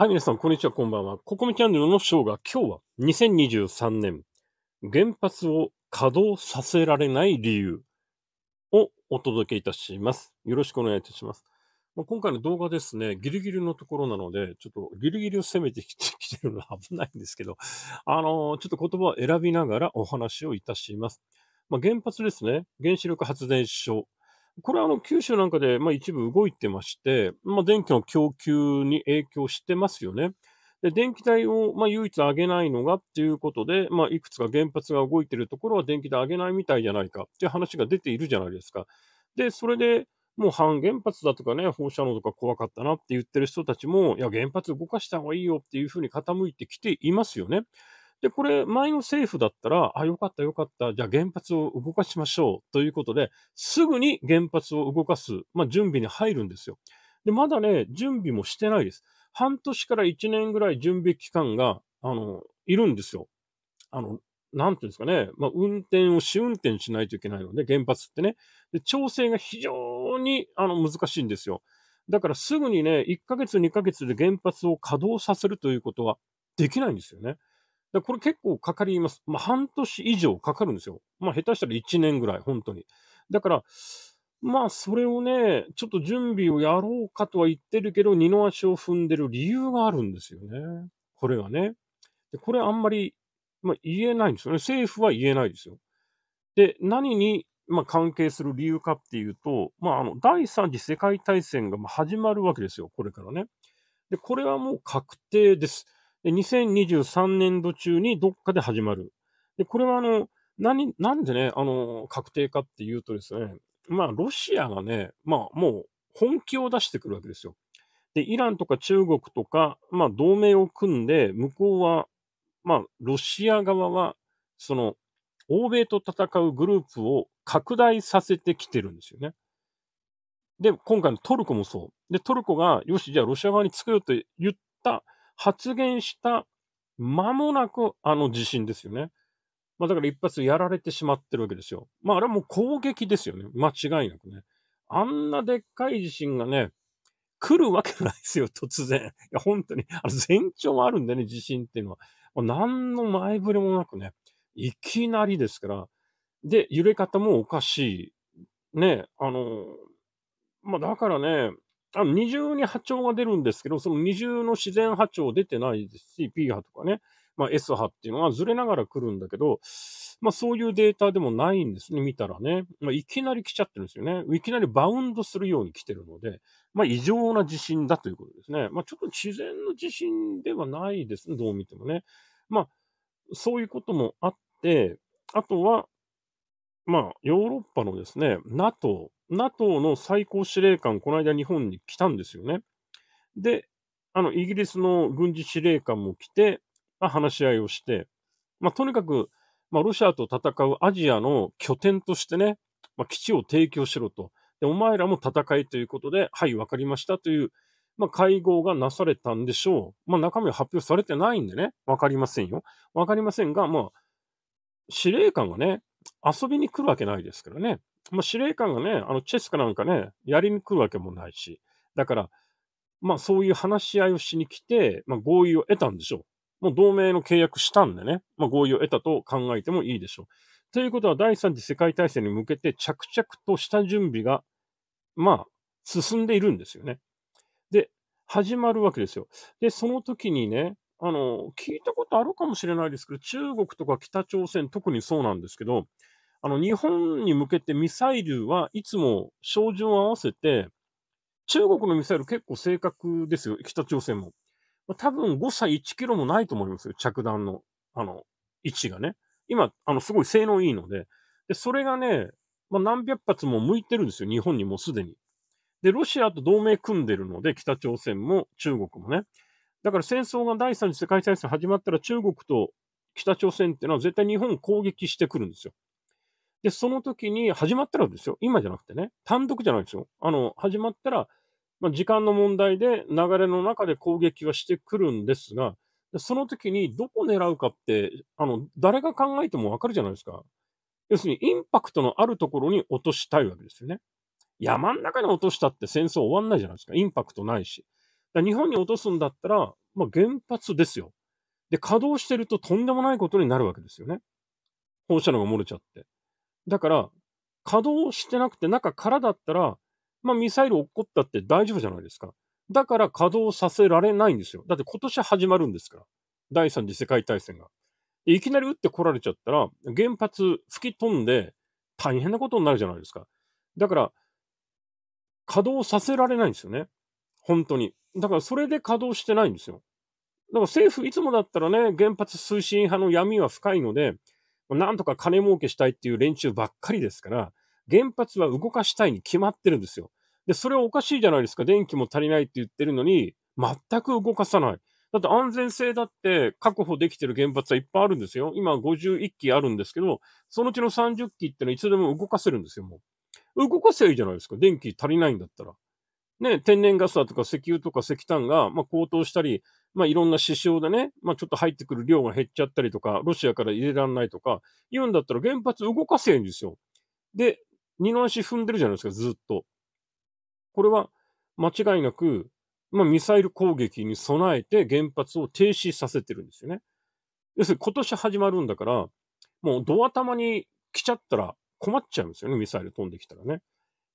はい、皆さん、こんにちは、こんばんは。ココミチャンネルのショーが今日は2023年、原発を稼働させられない理由をお届けいたします。よろしくお願いいたします。まあ、今回の動画ですね、ギリギリのところなので、ちょっとギリギリを攻めてきてき てるのは危ないんですけど、あのー、ちょっと言葉を選びながらお話をいたします。まあ、原発ですね、原子力発電所これはあの九州なんかで、まあ、一部動いてまして、まあ、電気の供給に影響してますよね。で電気代を、まあ、唯一上げないのがっていうことで、まあ、いくつか原発が動いてるところは電気代上げないみたいじゃないかっていう話が出ているじゃないですか。で、それでもう反原発だとかね、放射能とか怖かったなって言ってる人たちも、いや、原発動かした方がいいよっていうふうに傾いてきていますよね。で、これ、前の政府だったら、あ、よかったよかった、じゃあ原発を動かしましょうということで、すぐに原発を動かす、まあ、準備に入るんですよ。で、まだね、準備もしてないです。半年から1年ぐらい準備期間が、あの、いるんですよ。あの、なんていうんですかね、まあ、運転を試運転しないといけないので、原発ってね。で、調整が非常に、あの、難しいんですよ。だからすぐにね、1ヶ月、2ヶ月で原発を稼働させるということはできないんですよね。で、これ結構かかります。まあ、半年以上かかるんですよ。まあ、下手したら1年ぐらい、本当に。だから、まあ、それをね、ちょっと準備をやろうかとは言ってるけど、二の足を踏んでる理由があるんですよね。これはね。で、これあんまり、まあ、言えないんですよね。政府は言えないですよ。で、何に、まあ、関係する理由かっていうと、まあ、あの、第三次世界大戦が始まるわけですよ。これからね。で、これはもう確定です。で、2023年度中にどっかで始まる。で、これはあの、何、なんでね、あの、確定かっていうとですね、まあ、ロシアがね、まあ、もう本気を出してくるわけですよ。で、イランとか中国とか、まあ、同盟を組んで、向こうは、まあ、ロシア側は、その、欧米と戦うグループを拡大させてきてるんですよね。で、今回のトルコもそう。で、トルコが、よし、じゃあロシア側につくよって言った発言した間もなくあの地震ですよね。まあだから一発やられてしまってるわけですよ。まああれはもう攻撃ですよね。間違いなくね。あんなでっかい地震がね、来るわけないですよ、突然。いや、本当に。あの、前兆もあるんでね、地震っていうのは。もう何の前触れもなくね、いきなりですから。で、揺れ方もおかしい。ね、あの、まあ、だからね、あの、二重に波長が出るんですけど、その二重の自然波長出てないですし、P 波とかね、まあ、S 波っていうのはずれながら来るんだけど、まあ、そういうデータでもないんですね、見たらね。まあ、いきなり来ちゃってるんですよね。いきなりバウンドするように来てるので、まあ、異常な地震だということですね。まあ、ちょっと自然の地震ではないですね、どう見てもね。まあ、そういうこともあって、あとは、まあ、ヨーロッパのですね、NATO、NATO の最高司令官、この間日本に来たんですよね。で、あの、イギリスの軍事司令官も来て、まあ、話し合いをして、まあ、とにかく、まあ、ロシアと戦うアジアの拠点としてね、まあ、基地を提供しろと。で、お前らも戦いということで、はい、わかりましたという、まあ、会合がなされたんでしょう。まあ、中身は発表されてないんでね、わかりませんよ。わかりませんが、まあ、司令官がね、遊びに来るわけないですからね。まあ、司令官がね、あのチェスかなんかね、やりに来るわけもないし。だから、まあそういう話し合いをしに来て、まあ合意を得たんでしょう。もう同盟の契約したんでね、まあ合意を得たと考えてもいいでしょう。ということは第三次世界大戦に向けて着々とした準備が、まあ進んでいるんですよね。で、始まるわけですよ。で、その時にね、あの、聞いたことあるかもしれないですけど、中国とか北朝鮮、特にそうなんですけど、あの、日本に向けてミサイルはいつも照準を合わせて、中国のミサイル結構正確ですよ、北朝鮮も。多分誤差1キロもないと思いますよ、着弾の、あの、位置がね。今、あの、すごい性能いいので。で、それがね、まあ、何百発も向いてるんですよ、日本にもすでに。で、ロシアと同盟組んでるので、北朝鮮も中国もね。だから戦争が第三次世界大戦始まったら中国と北朝鮮っていうのは絶対日本を攻撃してくるんですよ。で、その時に始まったらですよ。今じゃなくてね。単独じゃないですよ。あの、始まったら、まあ、時間の問題で流れの中で攻撃はしてくるんですが、その時にどこ狙うかって、あの、誰が考えてもわかるじゃないですか。要するにインパクトのあるところに落としたいわけですよね。山ん中に落としたって戦争終わんないじゃないですか。インパクトないし。だ日本に落とすんだったら、まあ、原発ですよ。で、稼働してるととんでもないことになるわけですよね。放射能が漏れちゃって。だから、稼働してなくて中からだったら、まあ、ミサイル落っこったって大丈夫じゃないですか。だから稼働させられないんですよ。だって今年始まるんですから。第三次世界大戦が。いきなり撃ってこられちゃったら、原発吹き飛んで大変なことになるじゃないですか。だから、稼働させられないんですよね。本当に。だからそれで稼働してないんですよ。だから政府いつもだったらね、原発推進派の闇は深いので、なんとか金儲けしたいっていう連中ばっかりですから、原発は動かしたいに決まってるんですよ。で、それはおかしいじゃないですか。電気も足りないって言ってるのに、全く動かさない。だって安全性だって確保できてる原発はいっぱいあるんですよ。今51機あるんですけど、そのうちの30機ってのはいつでも動かせるんですよ、もう。動かせばいいじゃないですか。電気足りないんだったら。ね、天然ガスだとか石油とか石炭が、まあ、高騰したり、まあ、いろんな支障でね、まあ、ちょっと入ってくる量が減っちゃったりとか、ロシアから入れられないとか、言うんだったら原発動かせんですよ。で、二の足踏んでるじゃないですか、ずっと。これは間違いなく、まあ、ミサイル攻撃に備えて原発を停止させてるんですよね。要するに今年始まるんだから、もうドア玉に来ちゃったら困っちゃうんですよね、ミサイル飛んできたらね。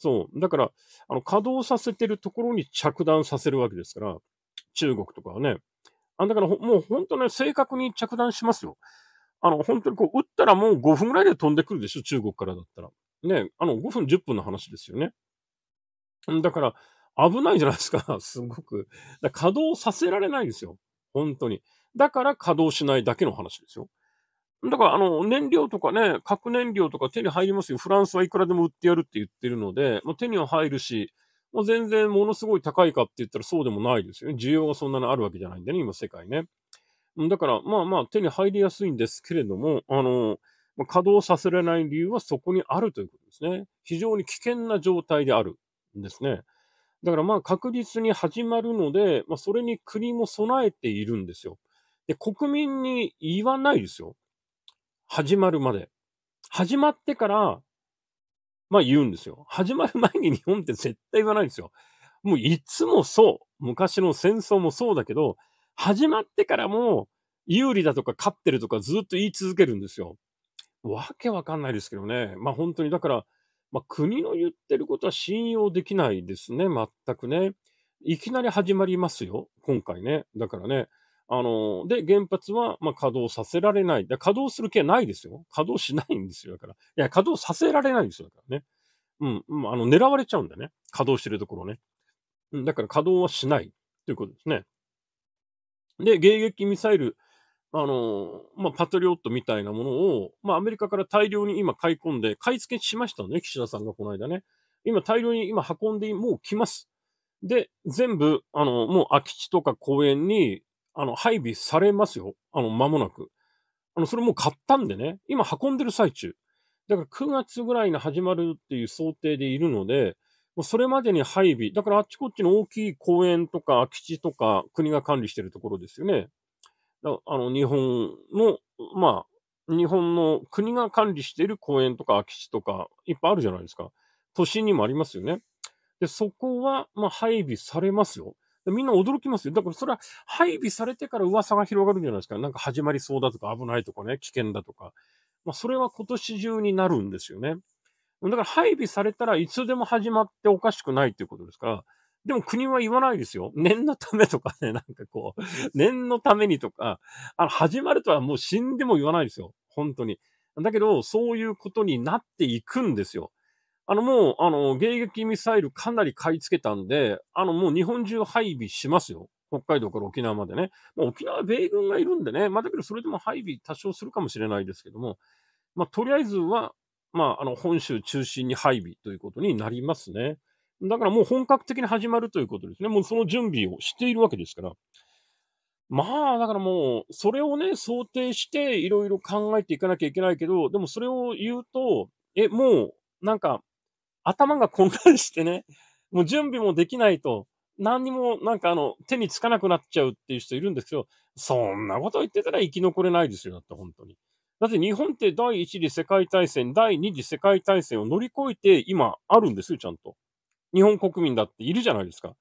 そう。だから、あの、稼働させてるところに着弾させるわけですから、中国とかはね。あだから、もう本当ね、正確に着弾しますよ。あの、本当にこう、撃ったらもう5分ぐらいで飛んでくるでしょ、中国からだったら。ね、あの、5分、10分の話ですよね。だから、危ないじゃないですか、すごく。稼働させられないんですよ、本当に。だから稼働しないだけの話ですよ。だから、あの、燃料とかね、核燃料とか手に入りますよ。フランスはいくらでも売ってやるって言ってるので、手には入るし、もう全然ものすごい高いかって言ったらそうでもないですよね。需要がそんなにあるわけじゃないんでね、今世界ね。だから、まあまあ手に入りやすいんですけれども、あの、稼働させられない理由はそこにあるということですね。非常に危険な状態であるんですね。だからまあ確実に始まるので、まあ、それに国も備えているんですよ。で、国民に言わないですよ。始まるまで。始まってから、まあ言うんですよ。始まる前に日本って絶対言わないんですよ。もういつもそう。昔の戦争もそうだけど、始まってからも有利だとか勝ってるとかずっと言い続けるんですよ。わけわかんないですけどね。まあ本当にだから、まあ国の言ってることは信用できないですね。全くね。いきなり始まりますよ。今回ね。だからね。あの、で、原発は、まあ、稼働させられない。稼働する気はないですよ。稼働しないんですよ。だから。いや、稼働させられないんですよ。だからね。うん、うん、あの、狙われちゃうんだよね。稼働してるところね。うん、だから稼働はしない。ということですね。で、迎撃ミサイル、あの、まあ、パトリオットみたいなものを、まあ、アメリカから大量に今買い込んで、買い付けしましたのね、岸田さんがこの間ね。今大量に今運んで、もう来ます。で、全部、あの、もう空き地とか公園にあの、配備されますよ。あの、間もなく。あの、それもう買ったんでね、今運んでる最中。だから9月ぐらいに始まるっていう想定でいるので、もうそれまでに配備、だからあっちこっちの大きい公園とか空き地とか国が管理してるところですよね。だあの日本の、まあ、日本の国が管理している公園とか空き地とかいっぱいあるじゃないですか。都心にもありますよね。で、そこは、まあ、配備されますよ。みんな驚きますよ。だからそれは配備されてから噂が広がるんじゃないですか。なんか始まりそうだとか危ないとかね、危険だとか。まあそれは今年中になるんですよね。だから配備されたらいつでも始まっておかしくないっていうことですから、でも国は言わないですよ。念のためとかね、なんかこう、念のためにとか、あの、始まるとはもう死んでも言わないですよ。本当に。だけど、そういうことになっていくんですよ。あのもう、あの、迎撃ミサイルかなり買い付けたんで、あのもう日本中配備しますよ。北海道から沖縄までね。もう沖縄米軍がいるんでね。まあ、だけどそれでも配備多少するかもしれないですけども、まあ、とりあえずは、まあ、あの、本州中心に配備ということになりますね。だからもう本格的に始まるということですね。もうその準備をしているわけですから。まあ、だからもう、それをね、想定していろいろ考えていかなきゃいけないけど、でもそれを言うと、え、もう、なんか、頭が混乱してね、もう準備もできないと、何にもなんかあの、手につかなくなっちゃうっていう人いるんですけど、そんなこと言ってたら生き残れないですよ、だって本当に。だって日本って第一次世界大戦、第二次世界大戦を乗り越えて今あるんですよ、ちゃんと。日本国民だっているじゃないですか。だか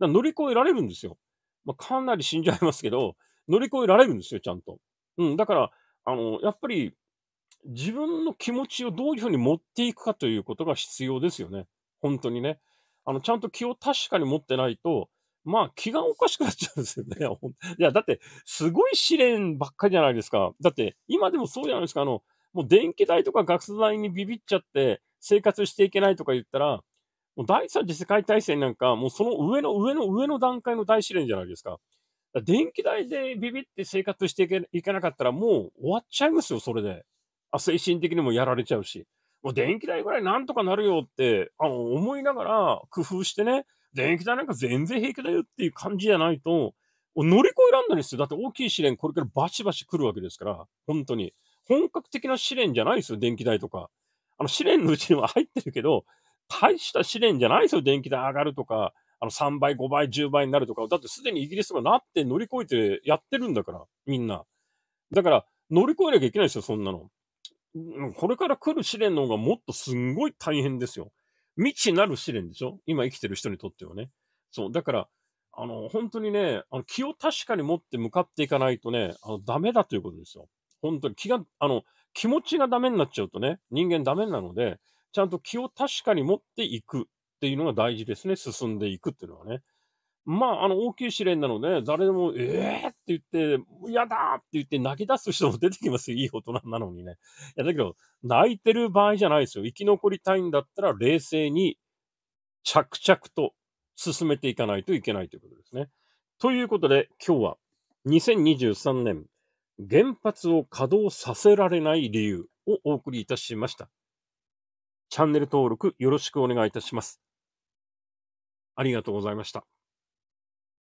ら乗り越えられるんですよ。まあ、かなり死んじゃいますけど、乗り越えられるんですよ、ちゃんと。うん、だから、あの、やっぱり自分の気持ちをどういうふうに持っていくかということが必要ですよね。本当にね。あの、ちゃんと気を確かに持ってないと、まあ気がおかしくなっちゃうんですよね。いや、だって、すごい試練ばっかりじゃないですか。だって、今でもそうじゃないですか。あの、もう電気代とかガス代にビビっちゃって、生活していけないとか言ったら、もう第三次世界大戦なんか、もうその上の上の上の段階の大試練じゃないですか。か電気代でビビって生活していけいけなかったら、もう終わっちゃいますよ、それで。あ精神的にもやられちゃうし、もう電気代ぐらいなんとかなるよって、あの、思いながら工夫してね、電気代なんか全然平気だよっていう感じじゃないと、乗り越えらんないですよ。だって大きい試練これからバシバシ来るわけですから、本当に。本格的な試練じゃないですよ、電気代とか。あの、試練のうちには入ってるけど、大した試練じゃないですよ、電気代上がるとか、あの、3倍、5倍、10倍になるとか。だってすでにイギリスがなって乗り越えてやってるんだから、みんな。だから、乗り越えなきゃいけないですよ、そんなの。これから来る試練の方がもっとすんごい大変ですよ。未知なる試練でしょ今生きてる人にとってはね。そう。だから、あの、本当にね、あの気を確かに持って向かっていかないとね、あのダメだということですよ。本当に気が、あの、気持ちがダメになっちゃうとね、人間ダメなので、ちゃんと気を確かに持っていくっていうのが大事ですね。進んでいくっていうのはね。まあ、あの、大きい試練なので、誰でも、ええー、って言って、やだって言って泣き出す人も出てきますよ。いい大人なのにね。いや、だけど、泣いてる場合じゃないですよ。生き残りたいんだったら、冷静に、着々と進めていかないといけないということですね。ということで、今日は、2023年、原発を稼働させられない理由をお送りいたしました。チャンネル登録よろしくお願いいたします。ありがとうございました。